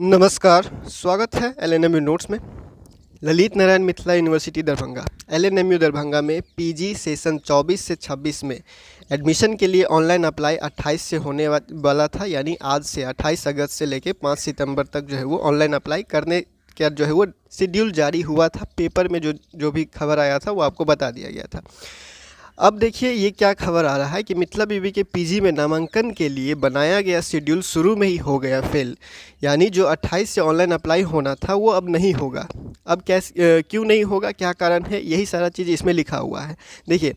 नमस्कार स्वागत है L N M U notes में Lalit Narayan Mithila university Darbhanga L N M U Darbhanga में पीजी सेशन 24 से 26 में एडमिशन के लिए ऑनलाइन अप्लाई 28 से होने वाला था यानी आज से 28 अगस्त से लेकर 5 सितंबर तक जो है वो ऑनलाइन अप्लाई करने का जो है वो शेड्यूल जारी हुआ था पेपर में जो जो भी खबर आया था वो आपको बता दिया गया था अब देखिए ये क्या खबर आ रहा है कि मिथिला बीवी के पीजी में नामांकन के लिए बनाया गया शेड्यूल शुरू में ही हो गया फेल यानी जो 28 से ऑनलाइन अप्लाई होना था वो अब नहीं होगा अब कैसे क्यों नहीं होगा क्या कारण है यही सारा चीज़ इसमें लिखा हुआ है देखिए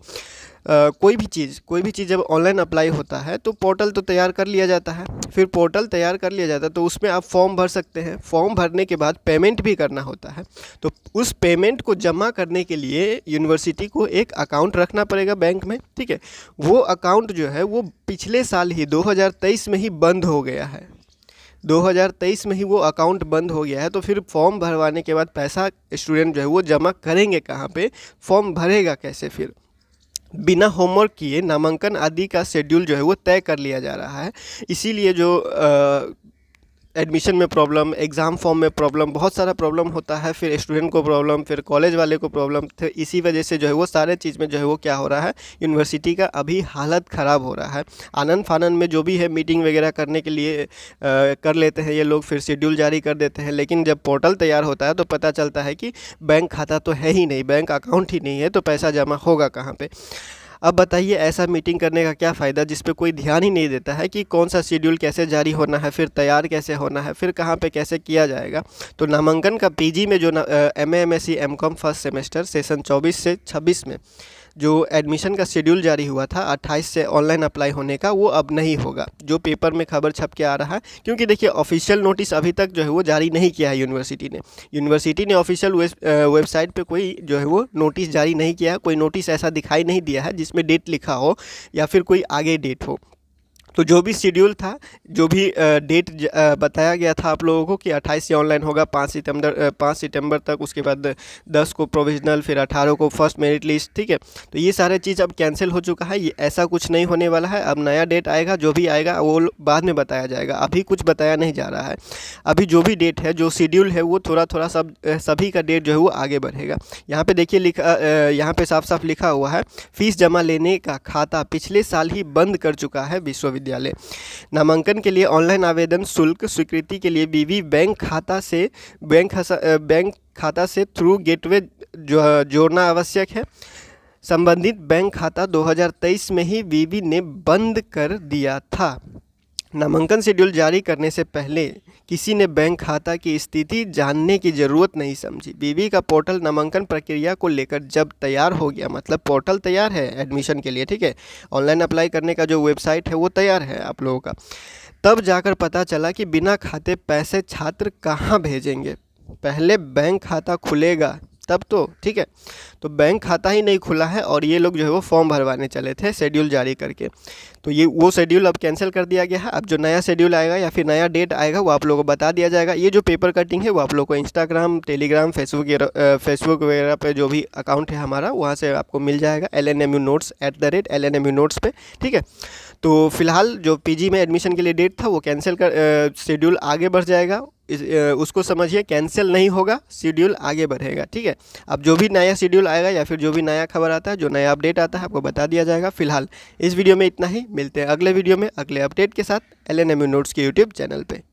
कोई भी चीज़ कोई भी चीज़ जब ऑनलाइन अप्लाई होता है तो पोर्टल तो तैयार कर लिया जाता है फिर पोर्टल तैयार कर लिया जाता है तो उसमें आप फॉर्म भर सकते हैं फॉर्म भरने के बाद पेमेंट भी करना होता है तो उस पेमेंट को जमा करने के लिए यूनिवर्सिटी को एक अकाउंट रखना पड़ेगा बैंक में ठीक है वो अकाउंट जो है वो पिछले साल ही दो में ही बंद हो गया है 2023 में ही वो अकाउंट बंद हो गया है तो फिर फॉर्म भरवाने के बाद पैसा स्टूडेंट जो है वो जमा करेंगे कहाँ पे फॉर्म भरेगा कैसे फिर बिना होमवर्क किए नामांकन आदि का शेड्यूल जो है वो तय कर लिया जा रहा है इसीलिए जो आ, एडमिशन में प्रॉब्लम एग्ज़ाम फॉर्म में प्रॉब्लम बहुत सारा प्रॉब्लम होता है फिर स्टूडेंट को प्रॉब्लम फिर कॉलेज वाले को प्रॉब्लम फिर तो इसी वजह से जो है वो सारे चीज़ में जो है वो क्या हो रहा है यूनिवर्सिटी का अभी हालत ख़राब हो रहा है आनंद फानंद में जो भी है मीटिंग वगैरह करने के लिए आ, कर लेते हैं ये लोग फिर शेड्यूल जारी कर देते हैं लेकिन जब पोर्टल तैयार होता है तो पता चलता है कि बैंक खाता तो है ही नहीं बैंक अकाउंट ही नहीं है तो पैसा जमा होगा कहाँ पर अब बताइए ऐसा मीटिंग करने का क्या फ़ायदा जिस पर कोई ध्यान ही नहीं देता है कि कौन सा शेड्यूल कैसे जारी होना है फिर तैयार कैसे होना है फिर कहाँ पर कैसे किया जाएगा तो नामांकन का पी में जो M M S C M com first semester session चौबीस से छब्बीस में जो एडमिशन का शेड्यूल जारी हुआ था 28 से ऑनलाइन अप्लाई होने का वो अब नहीं होगा जो पेपर में खबर छप के आ रहा है क्योंकि देखिए ऑफिशियल नोटिस अभी तक जो है वो जारी नहीं किया है यूनिवर्सिटी ने यूनिवर्सिटी ने ऑफिशियल वेबसाइट पर कोई जो है वो नोटिस जारी नहीं किया कोई नोटिस ऐसा दिखाई नहीं दिया है जिसमें डेट लिखा हो या फिर कोई आगे डेट हो तो जो भी शेड्यूल था जो भी डेट बताया गया था आप लोगों को कि 28 से ऑनलाइन होगा 5 सितंबर 5 सितंबर तक उसके बाद 10 को प्रोविजनल फिर 18 को फर्स्ट मेरिट लिस्ट ठीक है तो ये सारे चीज़ अब कैंसिल हो चुका है ये ऐसा कुछ नहीं होने वाला है अब नया डेट आएगा जो भी आएगा वो बाद में बताया जाएगा अभी कुछ बताया नहीं जा रहा है अभी जो भी डेट है जो शेड्यूल है वो थोड़ा थोड़ा सब सभी का डेट जो है वो आगे बढ़ेगा यहाँ पर देखिए लिखा यहाँ पर साफ साफ लिखा हुआ है फीस जमा लेने का खाता पिछले साल ही बंद कर चुका है विश्वविद्यालय विश्वविद्यालय नामांकन के लिए ऑनलाइन आवेदन शुल्क स्वीकृति के लिए बीवी बैंक खाता से बैंक बैंक खाता से थ्रू गेटवे जोड़ना आवश्यक है संबंधित बैंक खाता 2023 में ही बीवी ने बंद कर दिया था नामांकन शेड्यूल जारी करने से पहले किसी ने बैंक खाता की स्थिति जानने की ज़रूरत नहीं समझी बीबी का पोर्टल नामांकन प्रक्रिया को लेकर जब तैयार हो गया मतलब पोर्टल तैयार है एडमिशन के लिए ठीक है ऑनलाइन अप्लाई करने का जो वेबसाइट है वो तैयार है आप लोगों का तब जाकर पता चला कि बिना खाते पैसे छात्र कहाँ भेजेंगे पहले बैंक खाता खुलेगा तब तो ठीक है तो बैंक खाता ही नहीं खुला है और ये लोग जो है वो फॉर्म भरवाने चले थे शेड्यूल जारी करके तो ये वो शेड्यूल अब कैंसिल कर दिया गया है अब जो नया शेड्यूल आएगा या फिर नया डेट आएगा वो आप लोगों को बता दिया जाएगा ये जो पेपर कटिंग है वो आप लोग को इंस्टाग्राम टेलीग्राम फेसबुक फेसबुक वगैरह पर जो भी अकाउंट है हमारा वहाँ से आपको मिल जाएगा L N M U notes at the rate L N M U notes पर ठीक है तो फिलहाल जो पी में एडमिशन के लिए डेट था वो कैंसिल कर शेड्यूल आगे बढ़ जाएगा इस, उसको समझिए कैंसिल नहीं होगा शेड्यूल आगे बढ़ेगा ठीक है अब जो भी नया शेड्यूल आएगा या फिर जो भी नया खबर आता है जो नया अपडेट आता है आपको बता दिया जाएगा फिलहाल इस वीडियो में इतना ही मिलते हैं अगले वीडियो में अगले अपडेट के साथ एल एन एम नोट्स के यूट्यूब चैनल पर